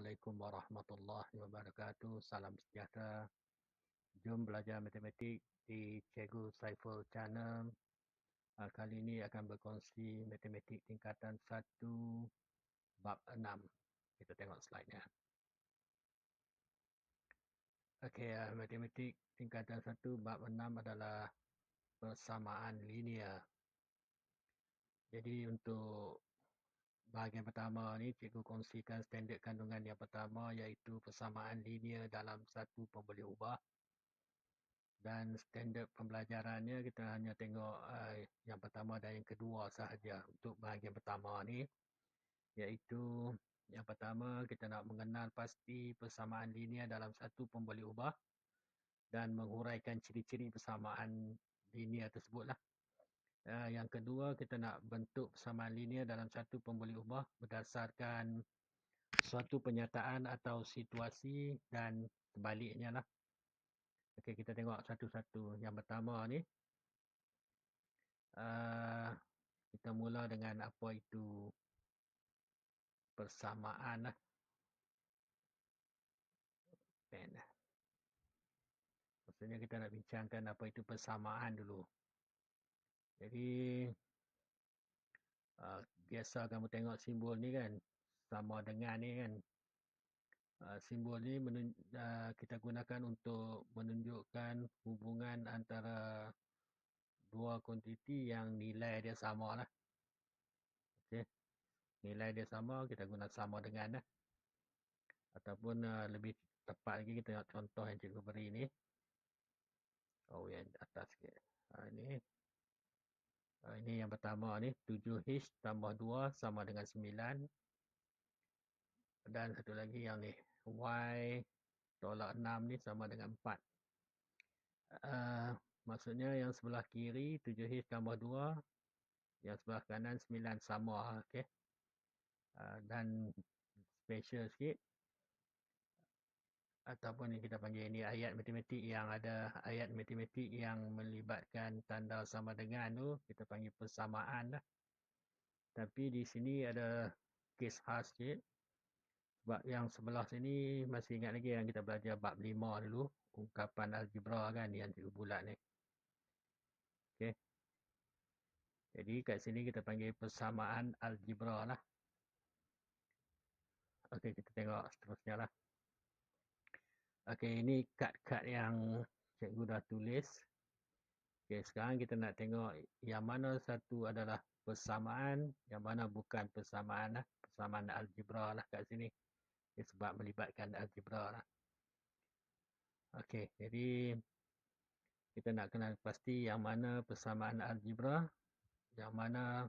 Assalamualaikum warahmatullahi wabarakatuh. Salam sejahtera. Jom belajar matematik di Cikgu Saiful Channel. Ah, kali ini akan berkongsi matematik tingkatan 1 bab 6. Kita tengok slide-nya. Okey, uh, matematik tingkatan 1 bab 6 adalah persamaan linear. Jadi untuk Bahagian pertama ni cikgu kongsikan standard kandungan yang pertama iaitu persamaan linear dalam satu pemboleh ubah. Dan standard pembelajarannya kita hanya tengok uh, yang pertama dan yang kedua sahaja untuk bahagian pertama ni. Iaitu yang pertama kita nak mengenal pasti persamaan linear dalam satu pemboleh ubah dan menguraikan ciri-ciri persamaan linear tersebutlah. Ah, yang kedua kita nak bentuk persamaan linear dalam satu pemboleh ubah berdasarkan suatu penyataan atau situasi dan sebaliknya lah. Okey kita tengok satu-satu. Yang pertama ni uh, kita mula dengan apa itu persamaan lah. lah. Maksudnya kita nak bincangkan apa itu persamaan dulu. Jadi uh, biasa kamu tengok simbol ni kan sama dengan ni kan. Uh, simbol ni uh, kita gunakan untuk menunjukkan hubungan antara dua kuantiti yang nilai dia sama lah. Okay. Nilai dia sama kita guna sama dengan lah. Ataupun uh, lebih tepat lagi kita tengok contoh yang cikgu beri ni. Oh yang atas sikit. Ha, ni. Ha, ini yang pertama ni 7H tambah 2 sama dengan 9. Dan satu lagi yang ni Y tolak 6 ni sama dengan 4. Uh, ha, maksudnya yang sebelah kiri 7H tambah 2. Yang sebelah kanan 9 sama. Okay. Uh, ha, dan special sikit ataupun yang kita panggil ini ayat matematik yang ada ayat matematik yang melibatkan tanda sama dengan tu kita panggil persamaan lah. Tapi di sini ada kes khas sikit. Sebab yang sebelah sini masih ingat lagi yang kita belajar bab lima dulu. Ungkapan algebra kan yang cikgu bulat ni. Okey. Jadi kat sini kita panggil persamaan algebra lah. Okey kita tengok seterusnya lah. Okay ini kad-kad yang cikgu dah tulis. Okay sekarang kita nak tengok yang mana satu adalah persamaan, yang mana bukan persamaan lah. Persamaan algebra lah kat sini. Okay, sebab melibatkan algebra lah. Okey, jadi kita nak kenal pasti yang mana persamaan algebra, yang mana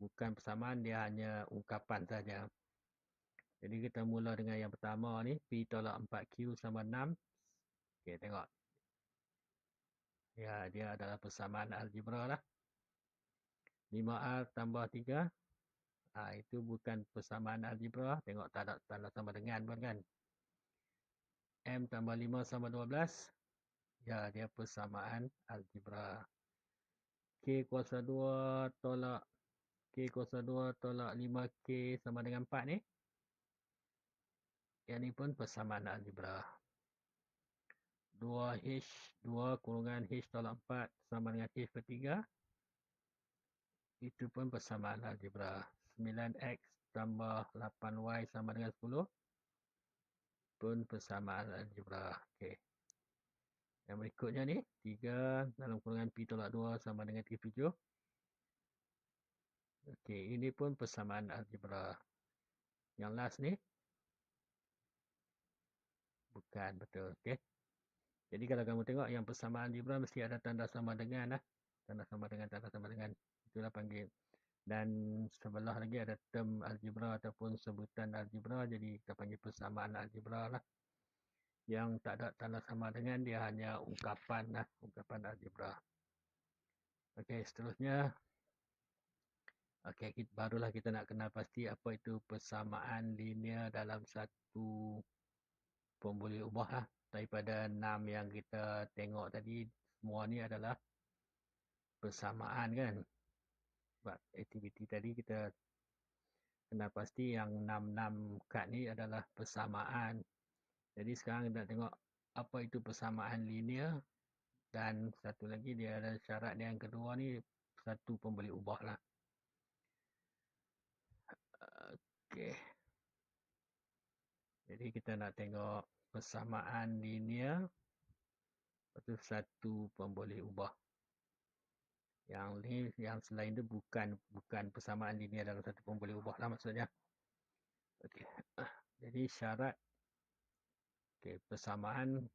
bukan persamaan, dia hanya ungkapan saja. Jadi kita mula dengan yang pertama ni. P tolak 4Q sama 6. Okey, tengok. Ya, dia adalah persamaan algebra lah. 5R tambah 3. Ha, itu bukan persamaan algebra. Lah. Tengok tak ada tanda sama dengan pun kan. M tambah 5 sama 12. Ya, dia persamaan algebra. K kuasa 2 tolak K kuasa 2 tolak 5K sama dengan 4 ni yang ini pun persamaan algebra. 2H, 2 kurungan H tolak 4 sama dengan H per 3. Itu pun persamaan algebra. 9X tambah 8Y sama dengan 10. Pun persamaan algebra. Okay. Yang berikutnya ni, 3 dalam kurungan P tolak 2 sama dengan 37. Okay, ini pun persamaan algebra. Yang last ni, pekan betul okey jadi kalau kamu tengok yang persamaan algebra mesti ada tanda sama dengan lah. Tanda sama dengan, tanda sama dengan. Itulah panggil. Dan sebelah lagi ada term algebra ataupun sebutan algebra. Jadi kita panggil persamaan algebra lah. Yang tak ada tanda sama dengan dia hanya ungkapan lah. Ungkapan algebra. Okey seterusnya. Okey barulah kita nak kenal pasti apa itu persamaan linear dalam satu pun boleh ubah lah. Daripada enam yang kita tengok tadi, semua ni adalah persamaan kan. Sebab aktiviti tadi kita kena pasti yang enam-enam kad ni adalah persamaan. Jadi sekarang kita tengok apa itu persamaan linear. Dan satu lagi dia ada syarat yang kedua ni satu pun boleh ubah lah. Okay. Jadi kita nak tengok persamaan linear. Lepas satu pun ubah. Yang ni yang selain tu bukan bukan persamaan linear dalam satu pun ubah lah maksudnya. Okey. Jadi syarat okey persamaan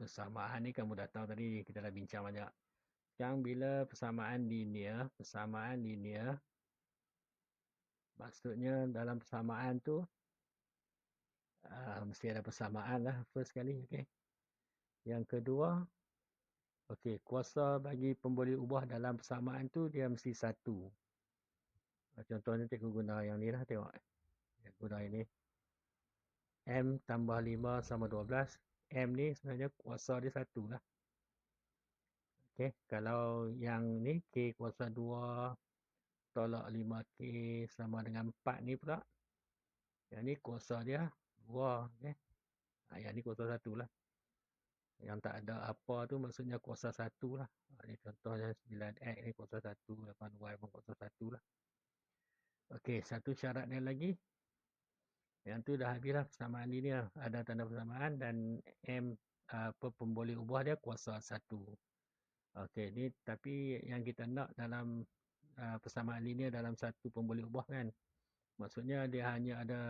persamaan ni kamu dah tahu tadi kita dah bincang banyak. Yang bila persamaan linear, persamaan linear maksudnya dalam persamaan tu uh, mesti ada persamaan lah first kali okay. yang kedua okay, kuasa bagi pemboleh ubah dalam persamaan tu dia mesti satu ah, contohnya cikgu guna yang ni lah tengok yang guna yang ni M tambah 5 sama 12 M ni sebenarnya kuasa dia satu lah Okay. Kalau yang ni K kuasa tolak 5K sama dengan 4 ni pula. Yang ni kuasa dia 2. Okay. Ha, yang ni kuasa 1 lah. Yang tak ada apa tu maksudnya kuasa 1 lah. Ha, ni contohnya 9X ni kuasa 1, 8Y pun kuasa 1 lah. Okey, satu syarat dia lagi. Yang tu dah habis lah persamaan ini Ada tanda persamaan dan M apa pemboleh ubah dia kuasa 1. Okey, ni tapi yang kita nak dalam uh, persamaan linear dalam satu pemboleh ubah kan. Maksudnya dia hanya ada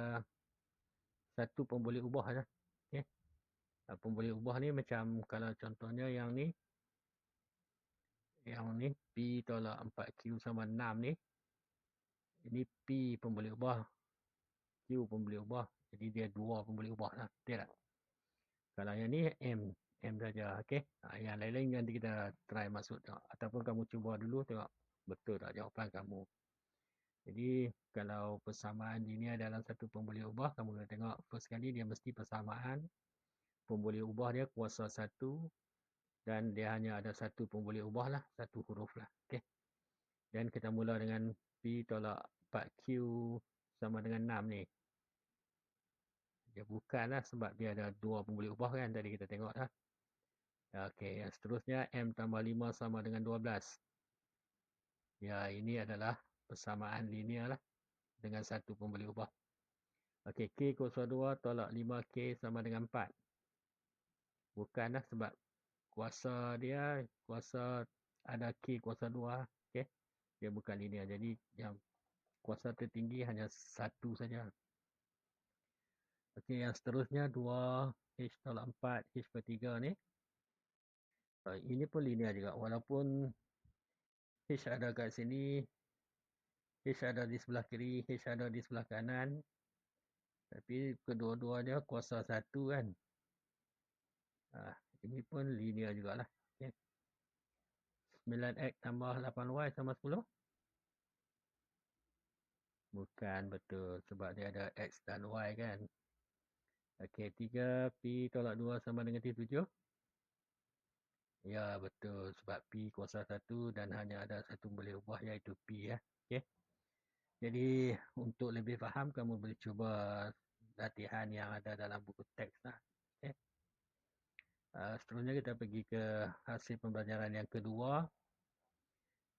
satu pemboleh ubah sahaja. Okay. Uh, ah, pemboleh ubah ni macam kalau contohnya yang ni. Yang ni P tolak 4Q sama 6 ni. Ini P pemboleh ubah. Q pemboleh ubah. Jadi dia dua pemboleh ubah lah. Betul tak? Kalau yang ni M. M saja. Okey. Ah, yang lain-lain nanti kita try masuk. Ataupun kamu cuba dulu tengok betul tak jawapan kamu. Jadi kalau persamaan ini adalah satu pemboleh ubah, kamu kena tengok first kali dia mesti persamaan. Pemboleh ubah dia kuasa satu dan dia hanya ada satu pemboleh ubah lah, satu huruf lah. Okay. Dan kita mula dengan P tolak 4Q sama dengan 6 ni. Dia bukan lah sebab dia ada dua pemboleh ubah kan tadi kita tengok lah. Okay, yang seterusnya M tambah 5 sama dengan Ya, ini adalah persamaan linear lah dengan satu pun boleh ubah. Okey, K kuasa 2 tolak 5K sama dengan 4. Bukanlah sebab kuasa dia, kuasa ada K kuasa 2. Okey, dia bukan linear. Jadi, yang kuasa tertinggi hanya satu saja. Okey, yang seterusnya 2H tolak 4H kuasa 3 ni. Eh, ini pun linear juga. Walaupun H ada kat sini. H ada di sebelah kiri. H ada di sebelah kanan. Tapi kedua-duanya kuasa satu kan. Ah, ini pun linear jugalah. Okay. 9X tambah 8Y sama 10. Bukan betul. Sebab dia ada X dan Y kan. Okey, 3P tolak 2 sama dengan T7. Ya betul sebab pi kuasa satu dan hanya ada satu boleh ubah iaitu pi ya. Okay. Jadi untuk lebih faham kamu boleh cuba latihan yang ada dalam buku teks lah. Okay. Uh, seterusnya kita pergi ke hasil pembelajaran yang kedua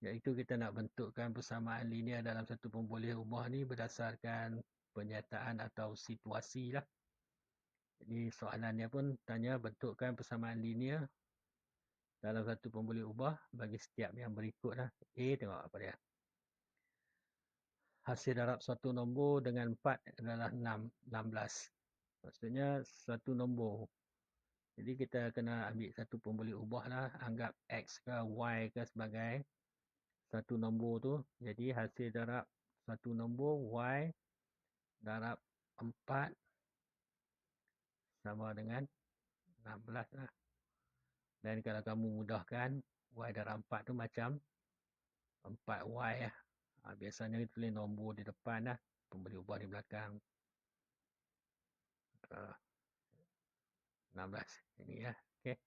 iaitu kita nak bentukkan persamaan linear dalam satu pemboleh ubah ni berdasarkan penyataan atau situasi lah. Jadi soalannya pun tanya bentukkan persamaan linear dalam satu pun boleh ubah bagi setiap yang berikut lah. A tengok apa dia. Hasil darab satu nombor dengan empat adalah enam enam belas. Maksudnya satu nombor. Jadi kita kena ambil satu pun boleh ubah lah. Anggap X ke Y ke sebagai satu nombor tu. Jadi hasil darab satu nombor Y darab empat sama dengan enam belas lah. Dan kalau kamu mudahkan Y darab 4 tu macam 4Y lah ha, Biasanya kita tulis nombor di depan lah Pemberi ubah di belakang uh, ha, 16 Ini lah okay.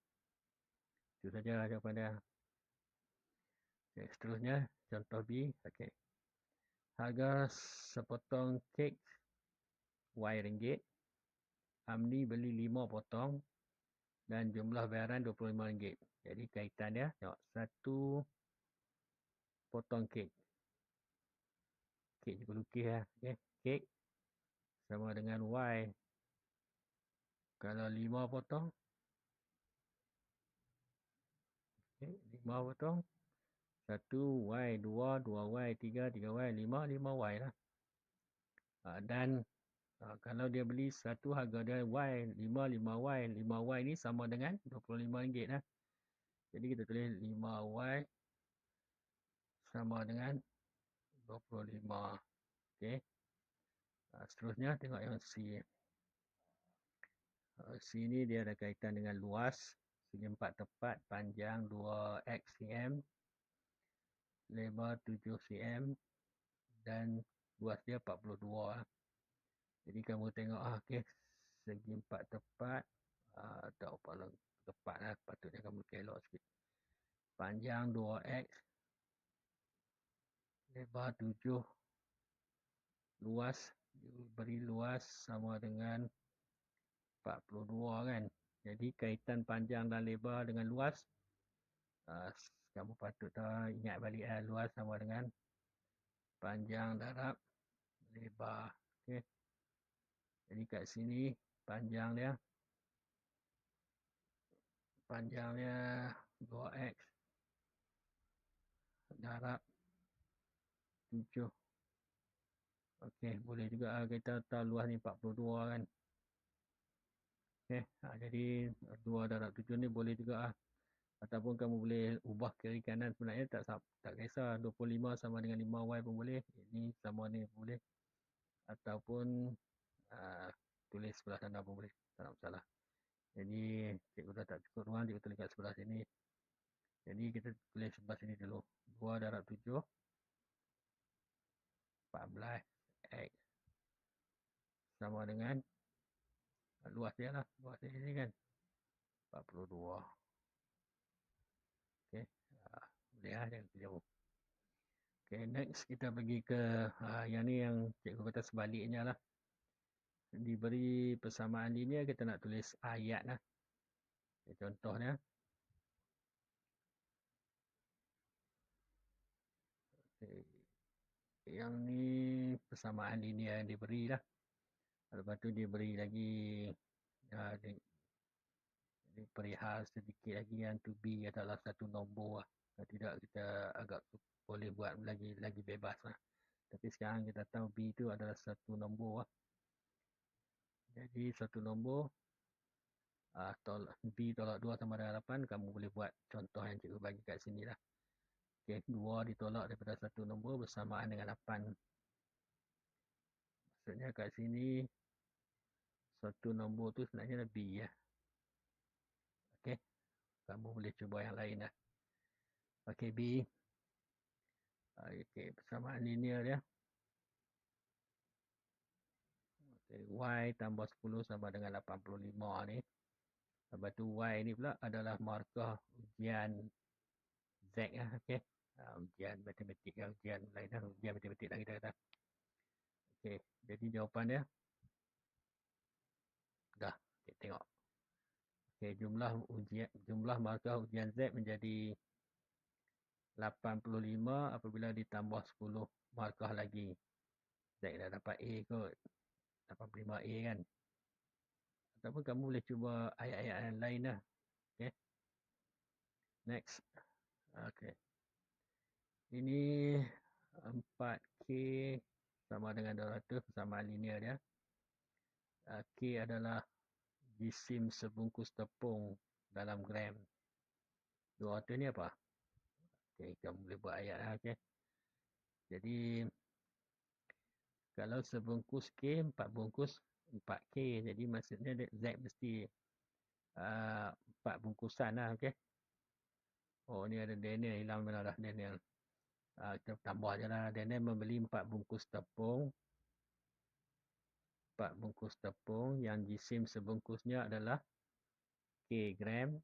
Itu saja lah daripada okay, Seterusnya Contoh B okay. Harga sepotong kek Y ringgit Amni beli 5 potong dan jumlah bayaran RM25. Jadi kaitan dia tengok satu potong kek. Kek cuba lukis lah. Okay. Kek sama dengan Y. Kalau lima potong. Okay. 5 potong. satu Y, dua, dua Y, tiga, tiga Y, lima, lima Y lah. Ah, dan Ha, kalau dia beli satu harga dia Y, 5, 5Y. 5Y ni sama dengan RM25. Lah. Jadi kita tulis 5Y sama dengan 25. Okey. Ha, seterusnya tengok yang C. Ha, C ni dia ada kaitan dengan luas. Segi empat tepat, panjang 2 cm, lebar 7 cm dan luas dia 42 cm. Jadi kamu tengok ah, okay. segi empat tepat. Uh, tak apa lah, tepat lah. Patutnya kamu kelok sikit. Panjang 2X. Lebar 7. Luas. Diberi luas sama dengan 42 kan. Jadi kaitan panjang dan lebar dengan luas. Uh, kamu patut tahu ingat balik eh, luas sama dengan panjang darab lebar. Okay. Jadi kat sini panjang dia panjang dia 2x darab 7 Okey boleh juga ah, kita letak luas ni 42 kan ok ha, ah, jadi 2 darab 7 ni boleh juga ah ataupun kamu boleh ubah kiri kanan sebenarnya tak tak kisah 25 sama dengan 5y pun boleh ini sama ni boleh ataupun Ah, tulis sebelah sana pun boleh. Tak masalah. Jadi, cikgu dah tak cukup ruang. Cikgu tulis kat sebelah sini. Jadi, kita tulis sebelah sini dulu. 2 darab 7. 14 X. Sama dengan. Luas dia lah. Luas dia sini kan. 42. Okay. Uh, boleh lah. Jangan terjauh. Okay, next kita pergi ke uh, yang ni yang cikgu kata sebaliknya lah diberi persamaan linear kita nak tulis ayat lah. Okay, contohnya. Okay. Yang ni persamaan linear yang diberi lah. Lepas tu diberi lagi uh, di, di perihal sedikit lagi yang tu be adalah satu nombor lah. Kalau tidak kita agak boleh buat lagi lagi bebas lah. Tapi sekarang kita tahu B itu adalah satu nombor lah. Jadi satu nombor atau uh, B tolak 2 sama dengan 8 kamu boleh buat contoh yang cikgu bagi kat sini lah. Okey, 2 ditolak daripada satu nombor bersamaan dengan 8. Maksudnya kat sini satu nombor tu sebenarnya B ya. Okey. Kamu boleh cuba yang lain lah. Okey, B. Ah, Okey, persamaan linear dia. Ya. Y tambah 10 sama dengan 85 ni. Lepas tu Y ni pula adalah markah ujian Z lah. Okay. Ha, ujian matematik lah. Ujian lain lah. Ujian matematik lah kita kata. Okay. Jadi jawapan dia. Dah. Okay, tengok. Okay, jumlah ujian jumlah markah ujian Z menjadi 85 apabila ditambah 10 markah lagi. Z dah dapat A kot. 85A kan. Ataupun kamu boleh cuba ayat-ayat yang lain lah. Okay. Next. Okay. Ini 4K sama dengan 200 sama linear dia. Ah, K adalah gisim sebungkus tepung dalam gram. 200 ni apa? Okay, kamu boleh buat ayat lah. Okay. Jadi, kalau sebungkus K, empat bungkus empat k Jadi maksudnya Z mesti ah, empat uh, bungkusan lah. Okay. Oh ni ada Daniel. Hilang mana dah Daniel. Uh, ah, kita tambah je lah. Daniel membeli empat bungkus tepung. Empat bungkus tepung. Yang jisim sebungkusnya adalah K gram.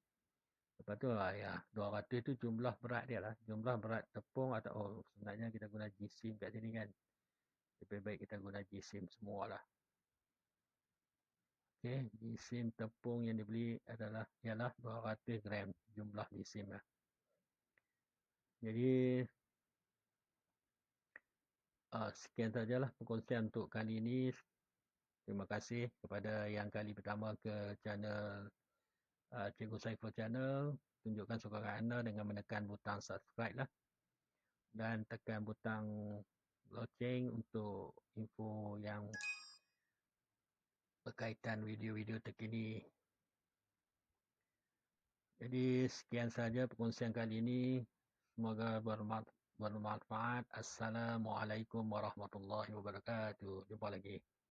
Lepas tu lah ya. 200 tu jumlah berat dia lah. Jumlah berat tepung atau oh, sebenarnya kita guna jisim kat sini kan lebih baik kita guna g semua lah. Okay, g tepung yang dibeli adalah ialah 200 gram jumlah G-SIM lah. Jadi, uh, sekian sajalah perkongsian untuk kali ini. Terima kasih kepada yang kali pertama ke channel uh, Cikgu Saiful Channel. Tunjukkan sokongan anda dengan menekan butang subscribe lah. Dan tekan butang loceng untuk info yang berkaitan video-video terkini. Jadi sekian saja perkongsian kali ini. Semoga bermanfaat. Assalamualaikum warahmatullahi wabarakatuh. Jumpa lagi.